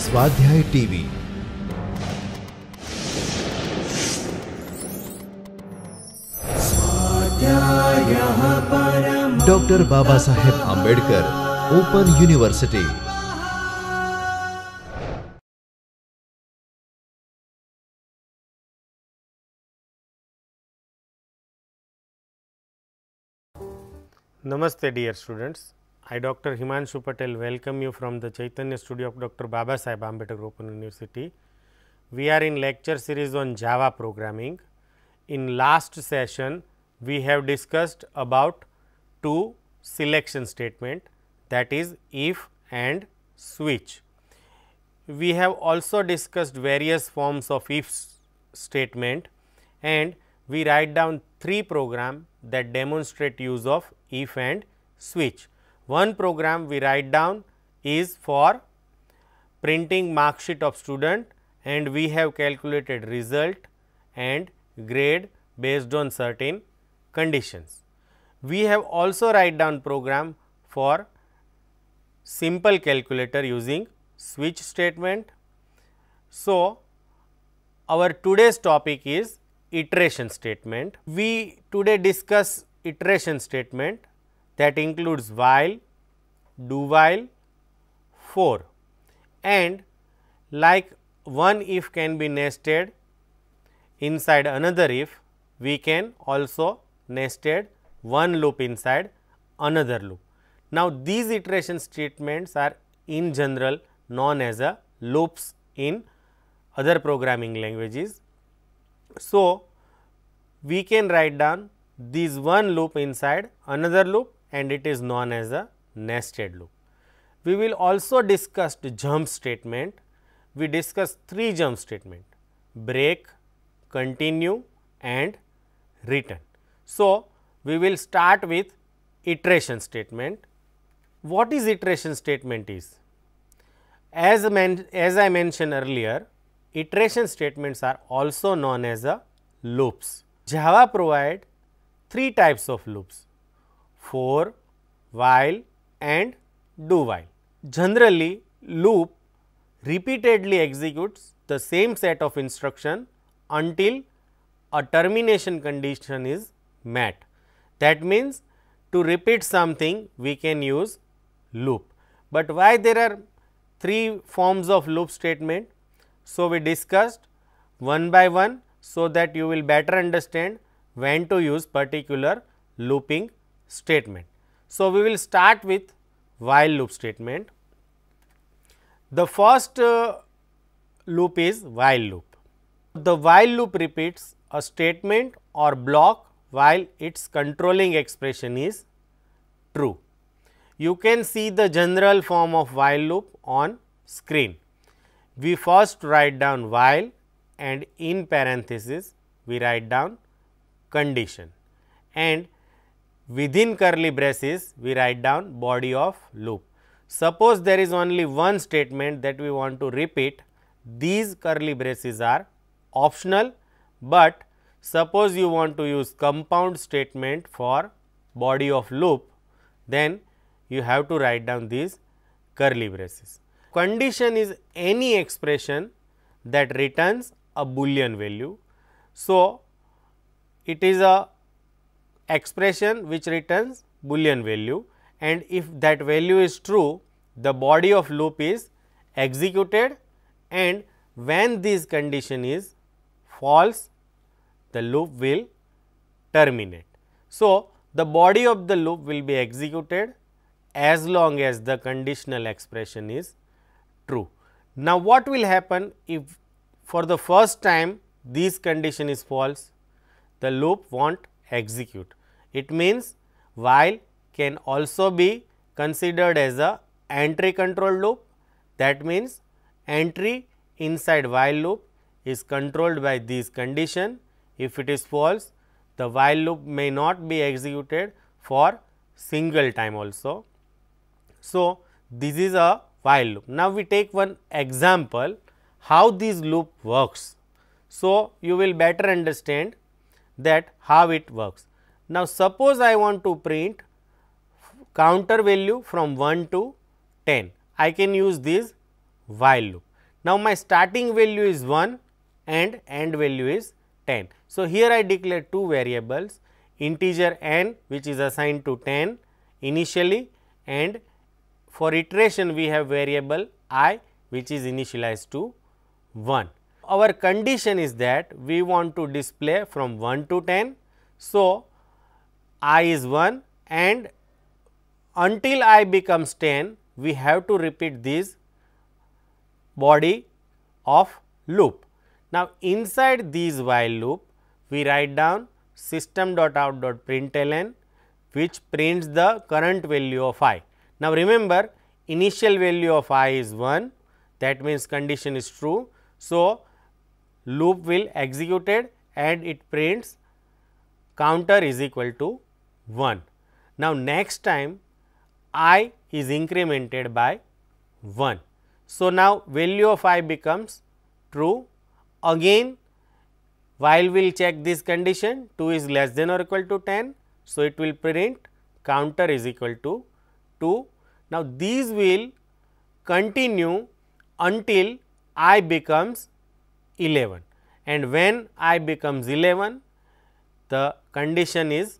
स्वाध्याय TV doctor Baba Saheb Ambedkar open university नमस्ते dear students I Dr. Himanshu Patel welcome you from the Chaitanya studio of Dr. Baba Sahib Ambedkar Open University. We are in lecture series on Java programming. In last session, we have discussed about two selection statement that is if and switch. We have also discussed various forms of if statement and we write down three program that demonstrate use of if and switch. One program we write down is for printing mark sheet of student and we have calculated result and grade based on certain conditions. We have also write down program for simple calculator using switch statement. So, our today's topic is iteration statement. We today discuss iteration statement that includes while, do while, for and like one if can be nested inside another if, we can also nested one loop inside another loop. Now, these iteration statements are in general known as a loops in other programming languages. So, we can write down these one loop inside another loop and it is known as a nested loop. We will also discuss the jump statement. We discuss three jump statement break, continue and return. So, we will start with iteration statement. What is iteration statement is? As, as I mentioned earlier, iteration statements are also known as a loops. Java provide three types of loops for, while and do while. Generally, loop repeatedly executes the same set of instruction until a termination condition is met. That means, to repeat something we can use loop, but why there are three forms of loop statement. So, we discussed one by one, so that you will better understand when to use particular looping statement. So, we will start with while loop statement. The first uh, loop is while loop. The while loop repeats a statement or block while its controlling expression is true. You can see the general form of while loop on screen. We first write down while and in parenthesis we write down condition and within curly braces we write down body of loop. Suppose there is only one statement that we want to repeat, these curly braces are optional, but suppose you want to use compound statement for body of loop, then you have to write down these curly braces. Condition is any expression that returns a boolean value. So, it is a expression which returns boolean value and if that value is true, the body of loop is executed and when this condition is false, the loop will terminate. So, the body of the loop will be executed as long as the conditional expression is true. Now, what will happen if for the first time this condition is false, the loop won't execute. It means while can also be considered as a entry control loop that means entry inside while loop is controlled by this condition. If it is false the while loop may not be executed for single time also. So, this is a while loop. Now, we take one example how this loop works. So, you will better understand that how it works. Now, suppose I want to print counter value from 1 to 10, I can use this while loop. Now, my starting value is 1 and end value is 10. So, here I declare two variables integer n which is assigned to 10 initially and for iteration we have variable i which is initialized to 1. Our condition is that we want to display from 1 to 10. So, i is 1 and until i becomes 10 we have to repeat this body of loop. Now, inside this while loop we write down system dot out dot println which prints the current value of i. Now, remember initial value of i is 1 that means condition is true. So, loop will executed and it prints counter is equal to 1. Now, next time i is incremented by 1. So, now value of i becomes true. Again while we will check this condition 2 is less than or equal to 10. So, it will print counter is equal to 2. Now, these will continue until i becomes 11 and when i becomes 11 the condition is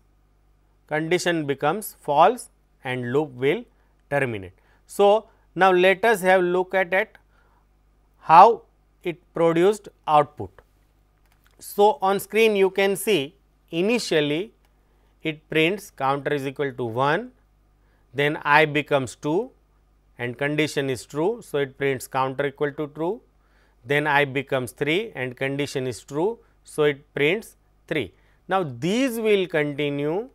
condition becomes false and loop will terminate. So, now let us have look at it how it produced output. So, on screen you can see initially it prints counter is equal to 1, then i becomes 2 and condition is true. So, it prints counter equal to true, then i becomes 3 and condition is true. So, it prints 3. Now, these will continue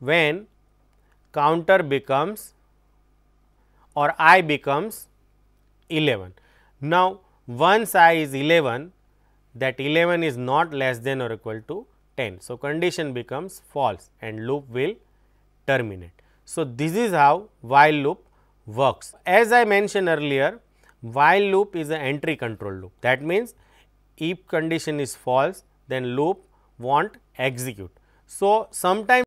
when counter becomes or i becomes 11. Now, once i is 11 that 11 is not less than or equal to 10. So, condition becomes false and loop will terminate. So, this is how while loop works. As I mentioned earlier while loop is an entry control loop that means, if condition is false then loop won't execute. So, sometimes